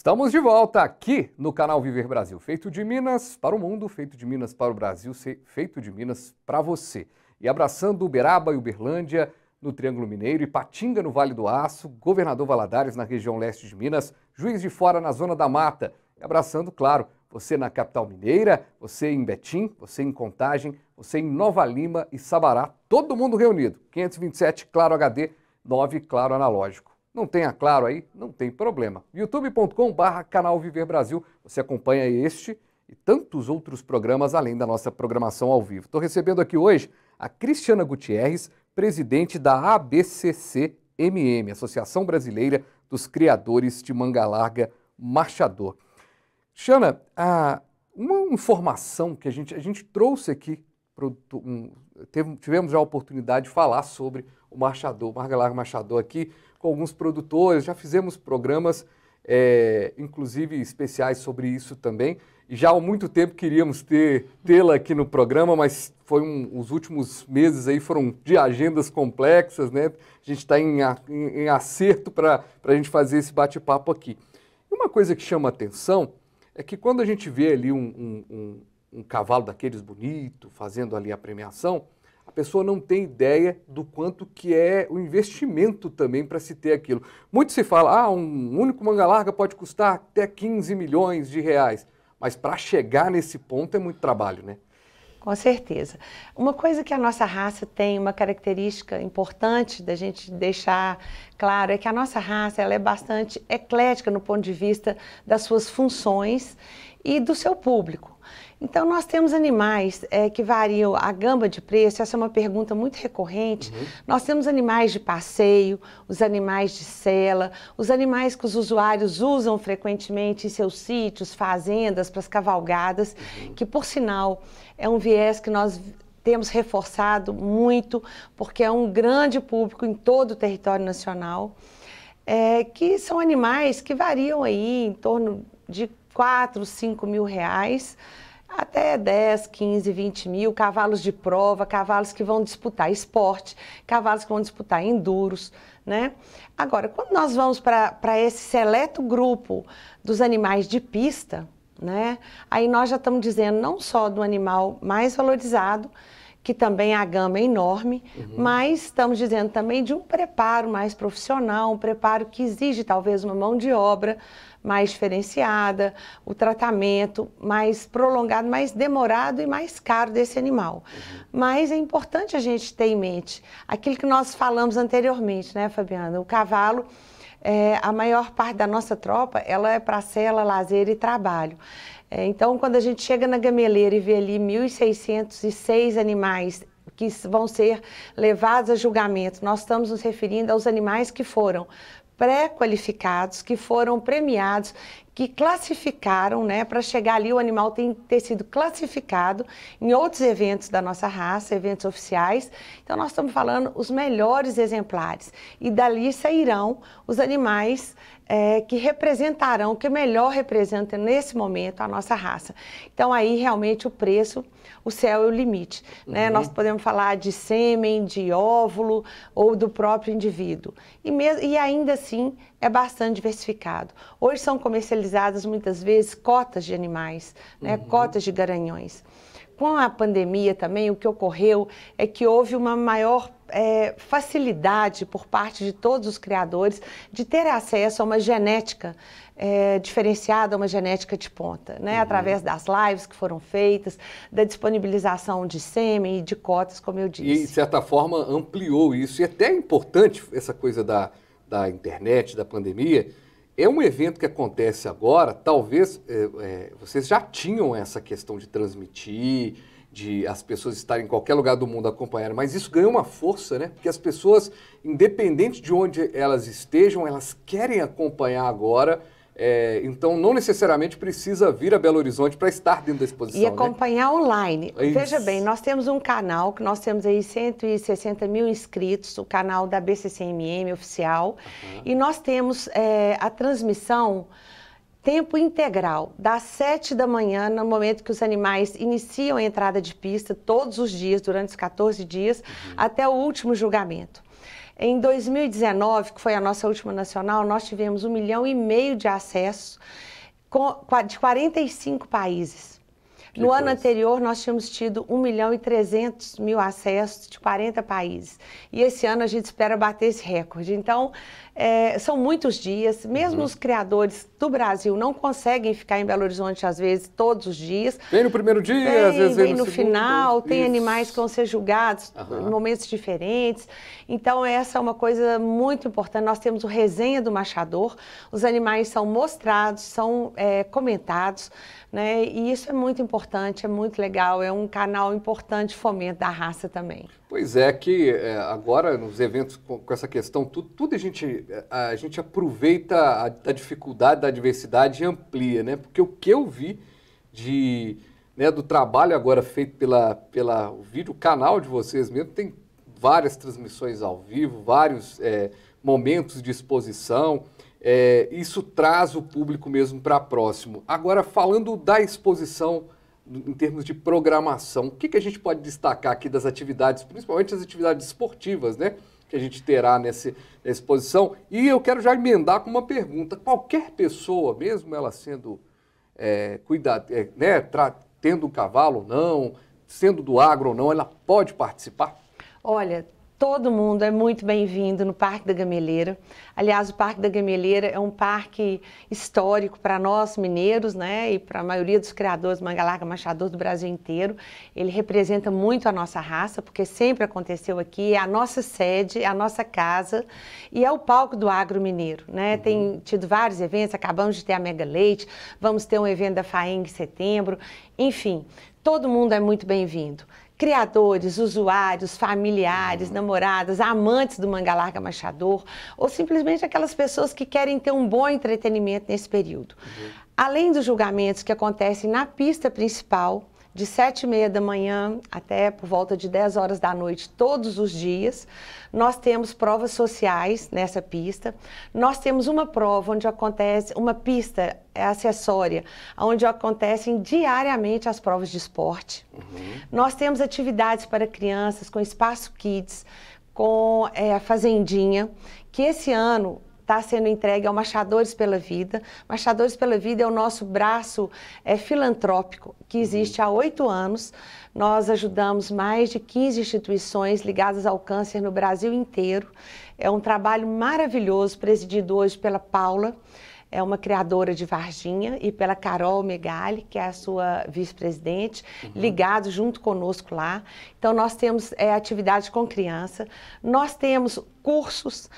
Estamos de volta aqui no canal Viver Brasil, feito de Minas para o mundo, feito de Minas para o Brasil, feito de Minas para você. E abraçando Uberaba e Uberlândia no Triângulo Mineiro, Ipatinga no Vale do Aço, Governador Valadares na região leste de Minas, Juiz de Fora na Zona da Mata. E abraçando, claro, você na capital mineira, você em Betim, você em Contagem, você em Nova Lima e Sabará, todo mundo reunido. 527 Claro HD, 9 Claro Analógico. Não tenha Claro aí? Não tem problema. youtube.com.br canal Viver Brasil. Você acompanha este e tantos outros programas além da nossa programação ao vivo. Estou recebendo aqui hoje a Cristiana Gutierrez, presidente da ABCCMM, Associação Brasileira dos Criadores de Manga Larga Marchador. Cristiana, ah, uma informação que a gente, a gente trouxe aqui tivemos já a oportunidade de falar sobre o Marchador, o Margalar Machador aqui, com alguns produtores, já fizemos programas, é, inclusive especiais sobre isso também. E já há muito tempo queríamos ter tê-la aqui no programa, mas foi um, os últimos meses aí foram de agendas complexas, né? A gente está em, em, em acerto para a gente fazer esse bate-papo aqui. E uma coisa que chama atenção é que quando a gente vê ali um, um, um cavalo daqueles bonito, fazendo ali a premiação, a pessoa não tem ideia do quanto que é o investimento também para se ter aquilo. Muito se fala, ah, um único manga larga pode custar até 15 milhões de reais, mas para chegar nesse ponto é muito trabalho, né? Com certeza. Uma coisa que a nossa raça tem, uma característica importante da gente deixar claro, é que a nossa raça ela é bastante eclética no ponto de vista das suas funções e do seu público. Então, nós temos animais é, que variam a gama de preço, essa é uma pergunta muito recorrente. Uhum. Nós temos animais de passeio, os animais de sela, os animais que os usuários usam frequentemente em seus sítios, fazendas, para as cavalgadas, uhum. que, por sinal, é um viés que nós temos reforçado muito, porque é um grande público em todo o território nacional, é, que são animais que variam aí em torno de 4, 5 mil reais até 10, 15, 20 mil cavalos de prova, cavalos que vão disputar esporte, cavalos que vão disputar enduros, né? Agora, quando nós vamos para esse seleto grupo dos animais de pista, né? Aí nós já estamos dizendo não só do animal mais valorizado, que também a gama é enorme, uhum. mas estamos dizendo também de um preparo mais profissional, um preparo que exige talvez uma mão de obra mais diferenciada, o tratamento mais prolongado, mais demorado e mais caro desse animal. Uhum. Mas é importante a gente ter em mente aquilo que nós falamos anteriormente, né, Fabiana? O cavalo. É, a maior parte da nossa tropa, ela é para cela, lazer e trabalho. É, então, quando a gente chega na gameleira e vê ali 1.606 animais que vão ser levados a julgamento, nós estamos nos referindo aos animais que foram pré-qualificados, que foram premiados, que classificaram, né, para chegar ali o animal tem ter sido classificado em outros eventos da nossa raça, eventos oficiais. Então nós estamos falando os melhores exemplares e dali sairão os animais é, que representarão, que melhor representa nesse momento a nossa raça. Então aí realmente o preço, o céu é o limite. Né? Uhum. Nós podemos falar de sêmen, de óvulo ou do próprio indivíduo. E, mesmo, e ainda assim é bastante diversificado. Hoje são comercializadas muitas vezes cotas de animais, né? Uhum. cotas de garanhões com a pandemia também, o que ocorreu é que houve uma maior é, facilidade por parte de todos os criadores de ter acesso a uma genética é, diferenciada, uma genética de ponta, né? Uhum. Através das lives que foram feitas, da disponibilização de sêmen e de cotas, como eu disse. E, de certa forma, ampliou isso. E é até é importante essa coisa da, da internet, da pandemia, é um evento que acontece agora, talvez é, é, vocês já tinham essa questão de transmitir, de as pessoas estarem em qualquer lugar do mundo acompanhando, mas isso ganhou uma força, né? Porque as pessoas, independente de onde elas estejam, elas querem acompanhar agora é, então, não necessariamente precisa vir a Belo Horizonte para estar dentro da exposição. E né? acompanhar né? online. É Veja bem, nós temos um canal que nós temos aí 160 mil inscritos, o canal da BCCMM oficial, uhum. e nós temos é, a transmissão tempo integral, das 7 da manhã, no momento que os animais iniciam a entrada de pista, todos os dias, durante os 14 dias, uhum. até o último julgamento. Em 2019, que foi a nossa última nacional, nós tivemos um milhão e meio de acessos de 45 países. Que no coisa. ano anterior, nós tínhamos tido 1 milhão e 300 mil acessos de 40 países. E esse ano a gente espera bater esse recorde. Então, é, são muitos dias, mesmo uhum. os criadores do Brasil não conseguem ficar em Belo Horizonte, às vezes, todos os dias. Vem no primeiro dia, vem, às vezes vem, vem no, no final, tem Isso. animais que vão ser julgados uhum. em momentos diferentes. Então, essa é uma coisa muito importante. Nós temos o resenha do machador, os animais são mostrados, são é, comentados, né? e isso é muito importante importante, é muito legal, é um canal importante de fomento da raça também. Pois é, que é, agora nos eventos com, com essa questão, tudo, tudo, a, gente, é, a gente aproveita a, a, dificuldade da diversidade e amplia, né? Porque o que eu vi de, né, do trabalho agora feito pela, pela o vídeo, o canal de vocês mesmo, tem várias transmissões ao vivo, vários é, momentos de exposição, é, isso traz o público mesmo para próximo. Agora, falando da exposição em termos de programação, o que, que a gente pode destacar aqui das atividades, principalmente as atividades esportivas, né? Que a gente terá nessa exposição. E eu quero já emendar com uma pergunta. Qualquer pessoa, mesmo ela sendo é, cuidada, é, né, tendo cavalo ou não, sendo do agro ou não, ela pode participar? Olha, Todo mundo é muito bem-vindo no Parque da Gameleira. Aliás, o Parque da Gameleira é um parque histórico para nós mineiros, né, e para a maioria dos criadores manga larga machador do Brasil inteiro. Ele representa muito a nossa raça, porque sempre aconteceu aqui, é a nossa sede, é a nossa casa e é o palco do agro mineiro, né? Uhum. Tem tido vários eventos, acabamos de ter a Mega Leite, vamos ter um evento da FAENG em setembro. Enfim, todo mundo é muito bem-vindo criadores, usuários, familiares, uhum. namoradas, amantes do manga larga machador, ou simplesmente aquelas pessoas que querem ter um bom entretenimento nesse período. Uhum. Além dos julgamentos que acontecem na pista principal, de sete e meia da manhã até por volta de 10 horas da noite, todos os dias. Nós temos provas sociais nessa pista. Nós temos uma prova onde acontece, uma pista é acessória, onde acontecem diariamente as provas de esporte. Uhum. Nós temos atividades para crianças com espaço kids, com é, eh, a fazendinha, que esse ano está sendo entregue ao Machadores pela Vida. Machadores pela Vida é o nosso braço é, filantrópico, que uhum. existe há oito anos. Nós ajudamos mais de 15 instituições ligadas ao câncer no Brasil inteiro. É um trabalho maravilhoso, presidido hoje pela Paula é uma criadora de Varginha, e pela Carol Megali, que é a sua vice-presidente, uhum. ligado junto conosco lá. Então, nós temos é, com criança, nós temos cursos,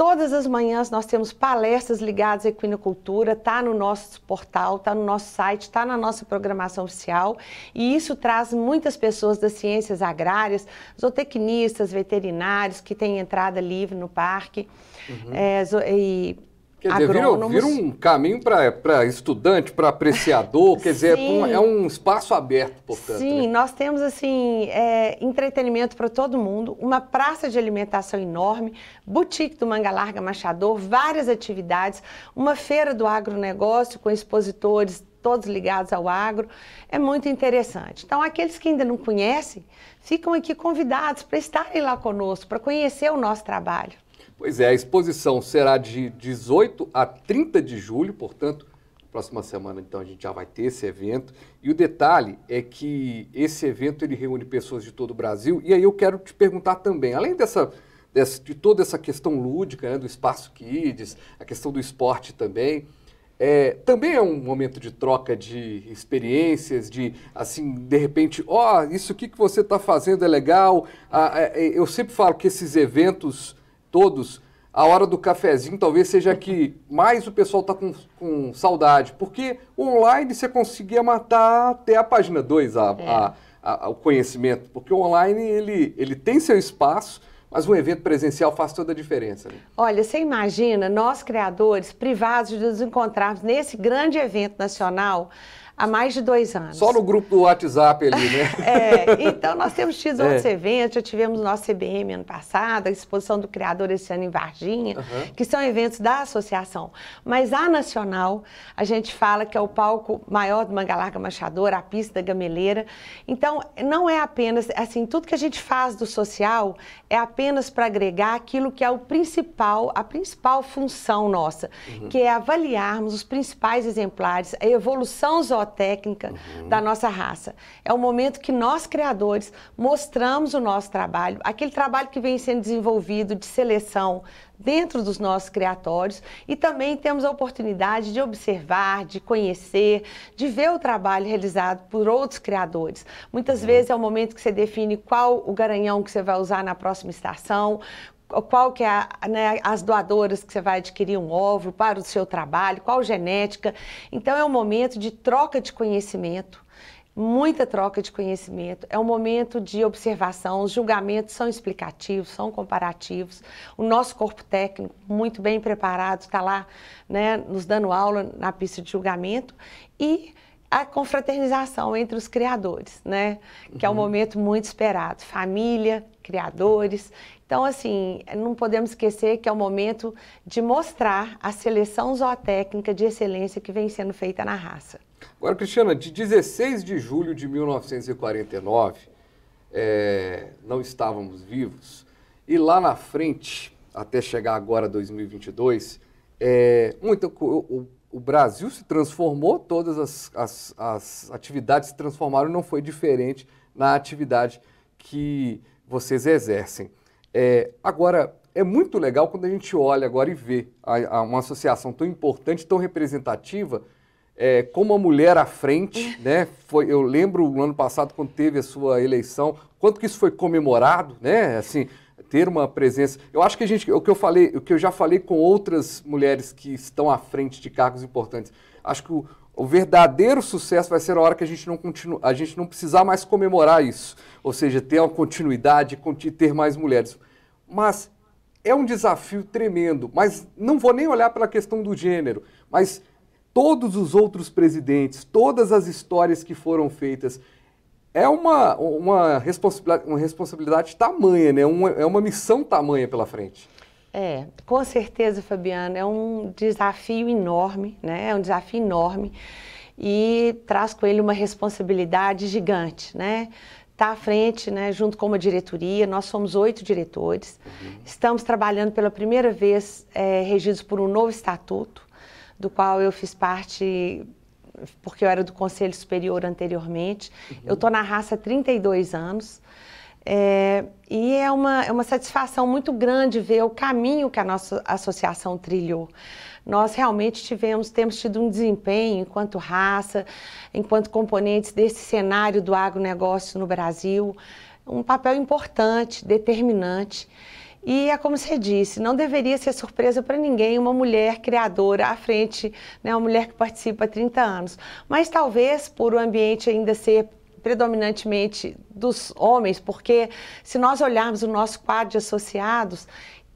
Todas as manhãs nós temos palestras ligadas à equinocultura, está no nosso portal, está no nosso site, está na nossa programação oficial e isso traz muitas pessoas das ciências agrárias, zootecnistas, veterinários que têm entrada livre no parque uhum. é, e Quer dizer, vira, vira um caminho para estudante, para apreciador, quer dizer, é, é um, espaço aberto, portanto. Sim, né? nós temos assim é, entretenimento para todo mundo, uma praça de alimentação enorme, boutique do Manga Larga Machador, várias atividades, uma feira do agronegócio com expositores todos ligados ao agro, é muito interessante. Então, aqueles que ainda não conhecem, ficam aqui convidados para estarem lá conosco, para conhecer o nosso trabalho. Pois é, a exposição será de 18 a 30 de julho, portanto, próxima semana então a gente já vai ter esse evento. E o detalhe é que esse evento ele reúne pessoas de todo o Brasil. E aí eu quero te perguntar também, além dessa, dessa de toda essa questão lúdica né, do espaço Kids, a questão do esporte também, é, também é um momento de troca de experiências, de assim, de repente, ó, oh, isso aqui que você está fazendo é legal. Ah, eu sempre falo que esses eventos todos, a hora do cafezinho talvez seja que mais o pessoal está com, com, saudade, porque online você conseguia matar até a página 2 a, é. a, a, o conhecimento, porque o online ele, ele tem seu espaço, mas um evento presencial faz toda a diferença. Né? Olha, você imagina nós criadores privados de nos encontrarmos nesse grande evento nacional há mais de dois anos. Só no grupo do WhatsApp ali, né? é, então nós temos tido é. outros eventos, já tivemos nosso CBM ano passado, a exposição do criador esse ano em Varginha, uhum. que são eventos da associação. Mas a nacional, a gente fala que é o palco maior do Mangalarga Machador, a pista da Gameleira. Então, não é apenas, assim, tudo que a gente faz do social é apenas para agregar aquilo que é o principal, a principal função nossa, uhum. que é avaliarmos os principais exemplares, a evolução zootecnológica técnica uhum. da nossa raça. É o momento que nós, criadores, mostramos o nosso trabalho, aquele trabalho que vem sendo desenvolvido de seleção dentro dos nossos criatórios e também temos a oportunidade de observar, de conhecer, de ver o trabalho realizado por outros criadores. Muitas uhum. vezes é o momento que você define qual o garanhão que você vai usar na próxima estação, qual que é a, né, as doadoras que você vai adquirir um óvulo para o seu trabalho, qual genética. Então é um momento de troca de conhecimento, muita troca de conhecimento, é um momento de observação, os julgamentos são explicativos, são comparativos. O nosso corpo técnico, muito bem preparado, está lá né, nos dando aula na pista de julgamento e a confraternização entre os criadores, né? Que é um uhum. momento muito esperado. Família, criadores. Então, assim, não podemos esquecer que é o momento de mostrar a seleção zootécnica de excelência que vem sendo feita na raça. Agora, Cristiana, de 16 de julho de 1949, é, eh, não estávamos vivos, e lá na frente, até chegar agora 2022, é, eh, muita, o Brasil se transformou, todas as, as, as, atividades se transformaram, não foi diferente na atividade que vocês exercem. É, agora, é muito legal quando a gente olha agora e vê a, a uma associação tão importante, tão representativa, é, como a mulher à frente, né? Foi, eu lembro o ano passado, quando teve a sua eleição, quanto que isso foi comemorado, né? Assim, ter uma presença. Eu acho que a gente, o que eu falei, o que eu já falei com outras mulheres que estão à frente de cargos importantes, acho que o, o verdadeiro sucesso vai ser a hora que a gente não continua, a gente não precisar mais comemorar isso, ou seja, ter uma continuidade e ter mais mulheres. Mas é um desafio tremendo, mas não vou nem olhar pela questão do gênero, mas todos os outros presidentes, todas as histórias que foram feitas, é uma, uma, responsabilidade, uma responsabilidade tamanha, né? Uma, é uma missão tamanha pela frente. É, com certeza, Fabiana, é um desafio enorme, né? É um desafio enorme e traz com ele uma responsabilidade gigante, né? Está à frente, né, junto com uma diretoria, nós somos oito diretores, uhum. estamos trabalhando pela primeira vez é, regidos por um novo estatuto, do qual eu fiz parte porque eu era do Conselho Superior anteriormente. Uhum. Eu estou na raça há 32 anos. É, e é uma, é uma satisfação muito grande ver o caminho que a nossa associação trilhou. Nós realmente tivemos, temos tido um desempenho enquanto raça, enquanto componentes desse cenário do agronegócio no Brasil, um papel importante, determinante. E é como você disse, não deveria ser surpresa para ninguém uma mulher criadora à frente, né, uma mulher que participa há 30 anos. Mas talvez por o ambiente ainda ser predominantemente dos homens, porque se nós olharmos o nosso quadro de associados,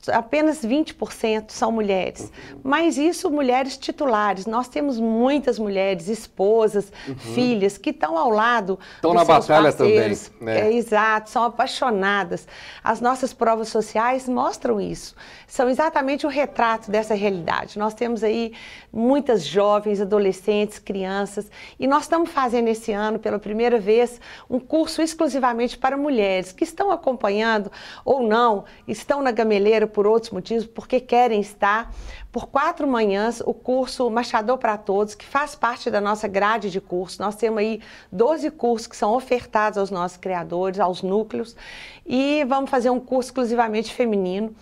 apenas 20% são mulheres, mas isso mulheres titulares. Nós temos muitas mulheres, esposas, uhum. filhas que estão ao lado estão na batalha parceiros. também. Né? É, exato, são apaixonadas. As nossas provas sociais mostram isso. São exatamente o retrato dessa realidade. Nós temos aí muitas jovens, adolescentes, crianças e nós estamos fazendo esse ano pela primeira vez um curso exclusivamente para mulheres que estão acompanhando ou não, estão na gameleira por outros motivos, porque querem estar por quatro manhãs o curso Machador para Todos, que faz parte da nossa grade de cursos. Nós temos aí 12 cursos que são ofertados aos nossos criadores, aos núcleos, e vamos fazer um curso exclusivamente feminino.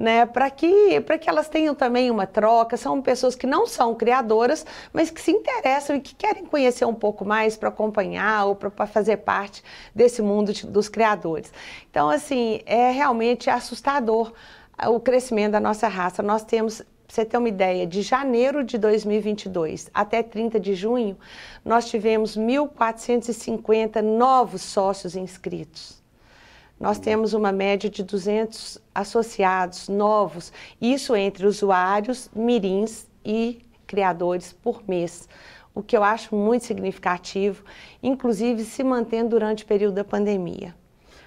Né, para que, que elas tenham também uma troca. São pessoas que não são criadoras, mas que se interessam e que querem conhecer um pouco mais para acompanhar ou para fazer parte desse mundo de, dos criadores. Então, assim, é realmente assustador o crescimento da nossa raça. Nós temos Pra você ter uma ideia, de janeiro de 2022 até 30 de junho, nós tivemos 1.450 novos sócios inscritos. Nós uhum. temos uma média de 200 associados novos, isso entre usuários, mirins e criadores por mês, o que eu acho muito significativo, inclusive se mantendo durante o período da pandemia.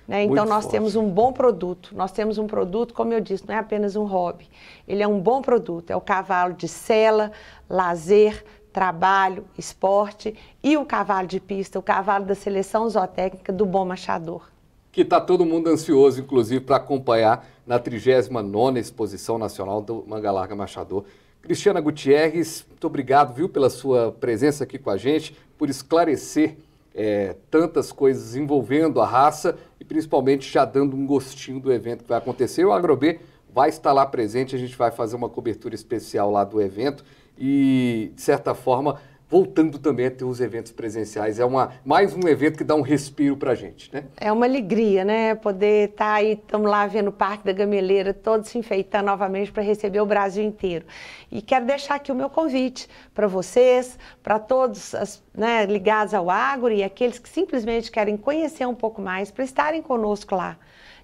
Né? Então, Muito nós forte. temos um bom produto. Nós temos um produto, como eu disse, não é apenas um hobby. Ele é um bom produto. É o cavalo de sela, lazer, trabalho, esporte e o cavalo de pista, o cavalo da seleção zootécnica do Bom Machador. Que está todo mundo ansioso, inclusive, para acompanhar na 39 Exposição Nacional do Mangalarga Machador. Cristiana Gutierrez, muito obrigado, viu, pela sua presença aqui com a gente, por esclarecer é, tantas coisas envolvendo a raça principalmente já dando um gostinho do evento que vai acontecer. O AgroB vai estar lá presente, a gente vai fazer uma cobertura especial lá do evento e, de certa forma, voltando também a ter os eventos presenciais. É uma, mais um evento que dá um respiro para a gente, né? É uma alegria, né? Poder estar tá aí, estamos lá vendo o Parque da Gameleira todo se enfeitando novamente para receber o Brasil inteiro. E quero deixar aqui o meu convite para vocês, para todos as, né, ligados ao agro e aqueles que simplesmente querem conhecer um pouco mais, para estarem conosco lá,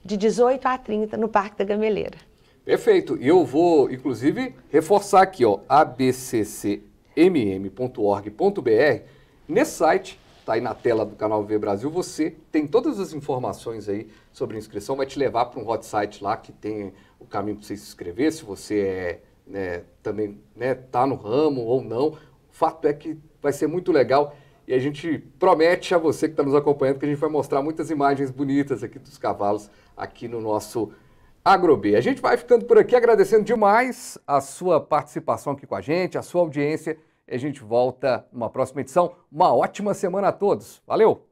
de 18 a 30, no Parque da Gameleira. Perfeito. E eu vou, inclusive, reforçar aqui, ó, ABCC mm.org.br. Nesse site, está aí na tela do canal V Brasil, você tem todas as informações aí sobre inscrição, vai te levar para um hot site lá que tem o caminho para você se inscrever, se você é, né, também né, tá no ramo ou não. O fato é que vai ser muito legal e a gente promete a você que está nos acompanhando que a gente vai mostrar muitas imagens bonitas aqui dos cavalos aqui no nosso Agrob. A gente vai ficando por aqui agradecendo demais a sua participação aqui com a gente, a sua audiência e a gente volta numa próxima edição. Uma ótima semana a todos. Valeu!